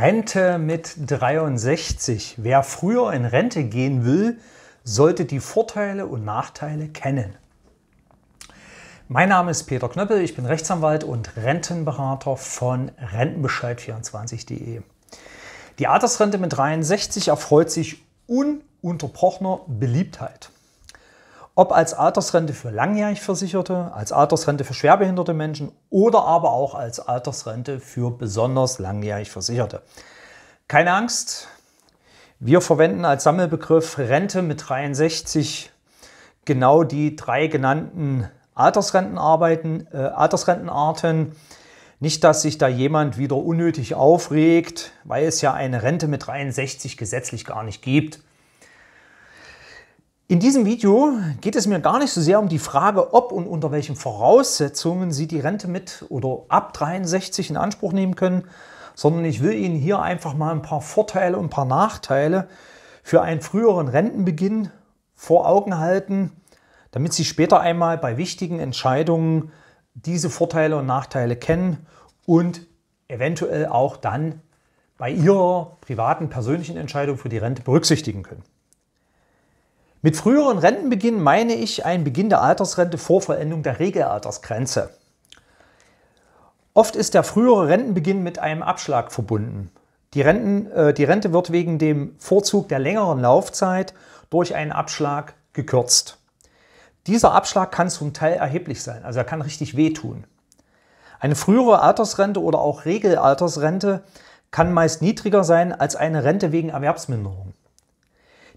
Rente mit 63. Wer früher in Rente gehen will, sollte die Vorteile und Nachteile kennen. Mein Name ist Peter Knöppel, ich bin Rechtsanwalt und Rentenberater von Rentenbescheid24.de. Die Altersrente mit 63 erfreut sich ununterbrochener Beliebtheit ob als Altersrente für langjährig Versicherte, als Altersrente für schwerbehinderte Menschen oder aber auch als Altersrente für besonders langjährig Versicherte. Keine Angst, wir verwenden als Sammelbegriff Rente mit 63 genau die drei genannten Altersrentenarbeiten, äh, Altersrentenarten. Nicht, dass sich da jemand wieder unnötig aufregt, weil es ja eine Rente mit 63 gesetzlich gar nicht gibt. In diesem Video geht es mir gar nicht so sehr um die Frage, ob und unter welchen Voraussetzungen Sie die Rente mit oder ab 63 in Anspruch nehmen können, sondern ich will Ihnen hier einfach mal ein paar Vorteile und ein paar Nachteile für einen früheren Rentenbeginn vor Augen halten, damit Sie später einmal bei wichtigen Entscheidungen diese Vorteile und Nachteile kennen und eventuell auch dann bei Ihrer privaten persönlichen Entscheidung für die Rente berücksichtigen können. Mit früheren Rentenbeginn meine ich einen Beginn der Altersrente vor Vollendung der Regelaltersgrenze. Oft ist der frühere Rentenbeginn mit einem Abschlag verbunden. Die, Renten, äh, die Rente wird wegen dem Vorzug der längeren Laufzeit durch einen Abschlag gekürzt. Dieser Abschlag kann zum Teil erheblich sein, also er kann richtig wehtun. Eine frühere Altersrente oder auch Regelaltersrente kann meist niedriger sein als eine Rente wegen Erwerbsminderung.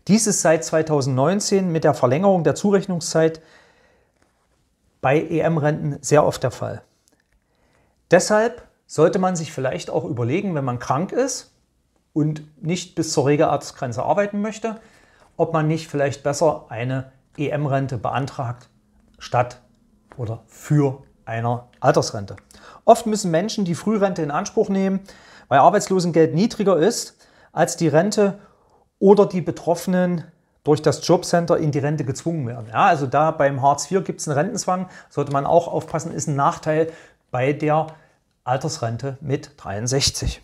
Dies ist seit 2019 mit der Verlängerung der Zurechnungszeit bei EM-Renten sehr oft der Fall. Deshalb sollte man sich vielleicht auch überlegen, wenn man krank ist und nicht bis zur Regelarztgrenze arbeiten möchte, ob man nicht vielleicht besser eine EM-Rente beantragt statt oder für einer Altersrente. Oft müssen Menschen die Frührente in Anspruch nehmen, weil Arbeitslosengeld niedriger ist als die Rente oder die Betroffenen durch das Jobcenter in die Rente gezwungen werden. Ja, also da beim Hartz IV gibt es einen Rentenzwang, sollte man auch aufpassen, ist ein Nachteil bei der Altersrente mit 63.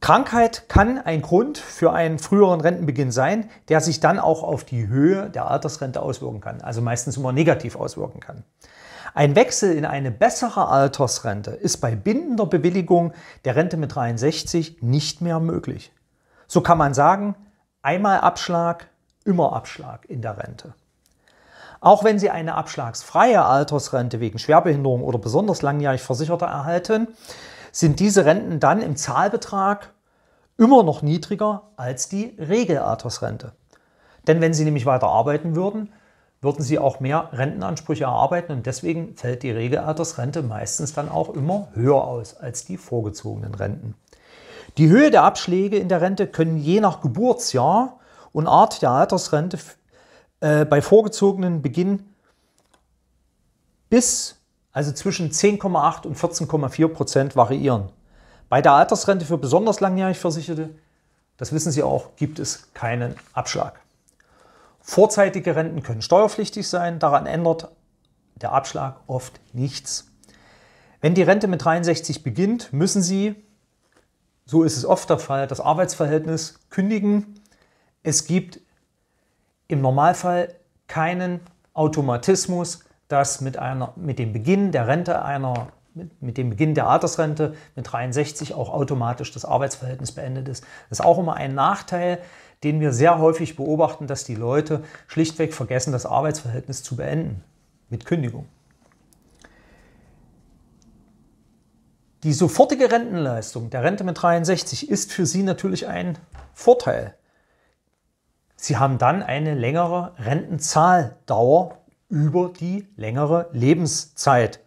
Krankheit kann ein Grund für einen früheren Rentenbeginn sein, der sich dann auch auf die Höhe der Altersrente auswirken kann, also meistens immer negativ auswirken kann. Ein Wechsel in eine bessere Altersrente ist bei bindender Bewilligung der Rente mit 63 nicht mehr möglich. So kann man sagen, einmal Abschlag, immer Abschlag in der Rente. Auch wenn Sie eine abschlagsfreie Altersrente wegen Schwerbehinderung oder besonders langjährig Versicherter erhalten, sind diese Renten dann im Zahlbetrag immer noch niedriger als die Regelaltersrente. Denn wenn Sie nämlich weiter arbeiten würden, würden Sie auch mehr Rentenansprüche erarbeiten und deswegen fällt die Regelaltersrente meistens dann auch immer höher aus als die vorgezogenen Renten. Die Höhe der Abschläge in der Rente können je nach Geburtsjahr und Art der Altersrente äh, bei vorgezogenen Beginn bis, also zwischen 10,8 und 14,4 Prozent variieren. Bei der Altersrente für besonders langjährig Versicherte, das wissen Sie auch, gibt es keinen Abschlag. Vorzeitige Renten können steuerpflichtig sein, daran ändert der Abschlag oft nichts. Wenn die Rente mit 63 beginnt, müssen Sie so ist es oft der Fall, das Arbeitsverhältnis kündigen. Es gibt im Normalfall keinen Automatismus, dass mit, einer, mit dem Beginn der Rente einer mit, mit dem Beginn der Altersrente mit 63 auch automatisch das Arbeitsverhältnis beendet ist. Das ist auch immer ein Nachteil, den wir sehr häufig beobachten, dass die Leute schlichtweg vergessen, das Arbeitsverhältnis zu beenden mit Kündigung. Die sofortige Rentenleistung der Rente mit 63 ist für Sie natürlich ein Vorteil. Sie haben dann eine längere Rentenzahldauer über die längere Lebenszeit.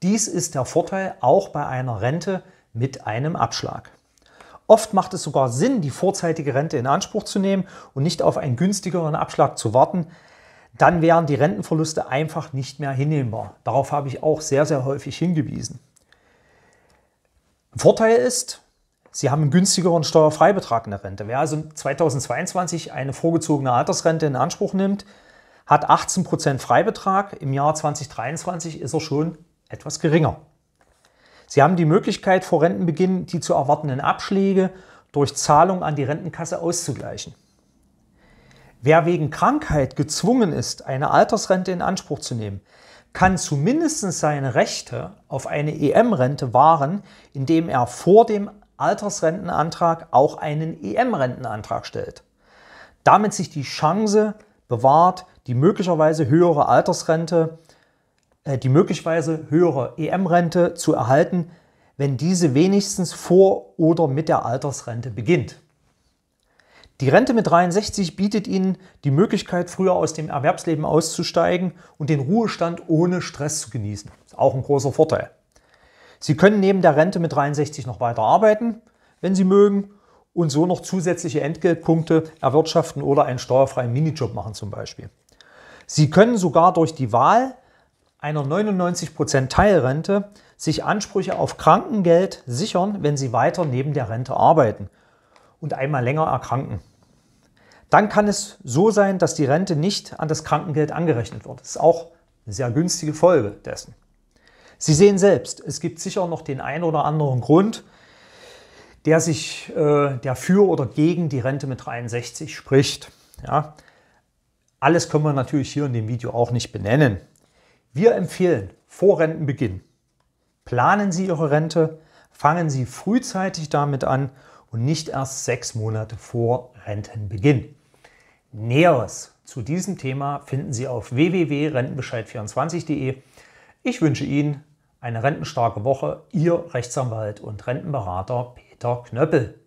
Dies ist der Vorteil auch bei einer Rente mit einem Abschlag. Oft macht es sogar Sinn, die vorzeitige Rente in Anspruch zu nehmen und nicht auf einen günstigeren Abschlag zu warten. Dann wären die Rentenverluste einfach nicht mehr hinnehmbar. Darauf habe ich auch sehr, sehr häufig hingewiesen. Vorteil ist, Sie haben einen günstigeren Steuerfreibetrag in der Rente. Wer also 2022 eine vorgezogene Altersrente in Anspruch nimmt, hat 18% Freibetrag. Im Jahr 2023 ist er schon etwas geringer. Sie haben die Möglichkeit, vor Rentenbeginn die zu erwartenden Abschläge durch Zahlung an die Rentenkasse auszugleichen. Wer wegen Krankheit gezwungen ist, eine Altersrente in Anspruch zu nehmen, kann zumindest seine Rechte auf eine EM-Rente wahren, indem er vor dem Altersrentenantrag auch einen EM-Rentenantrag stellt. Damit sich die Chance bewahrt, die möglicherweise höhere Altersrente, äh, die möglicherweise höhere EM-Rente zu erhalten, wenn diese wenigstens vor oder mit der Altersrente beginnt. Die Rente mit 63 bietet Ihnen die Möglichkeit, früher aus dem Erwerbsleben auszusteigen und den Ruhestand ohne Stress zu genießen. Ist auch ein großer Vorteil. Sie können neben der Rente mit 63 noch weiter arbeiten, wenn Sie mögen, und so noch zusätzliche Entgeltpunkte erwirtschaften oder einen steuerfreien Minijob machen zum Beispiel. Sie können sogar durch die Wahl einer 99% Teilrente sich Ansprüche auf Krankengeld sichern, wenn Sie weiter neben der Rente arbeiten und einmal länger erkranken. Dann kann es so sein, dass die Rente nicht an das Krankengeld angerechnet wird. Das ist auch eine sehr günstige Folge dessen. Sie sehen selbst, es gibt sicher noch den einen oder anderen Grund, der sich, äh, der für oder gegen die Rente mit 63 spricht. Ja. Alles können wir natürlich hier in dem Video auch nicht benennen. Wir empfehlen vor Rentenbeginn. Planen Sie Ihre Rente, fangen Sie frühzeitig damit an und nicht erst sechs Monate vor Rentenbeginn. Näheres zu diesem Thema finden Sie auf www.rentenbescheid24.de. Ich wünsche Ihnen eine rentenstarke Woche. Ihr Rechtsanwalt und Rentenberater Peter Knöppel.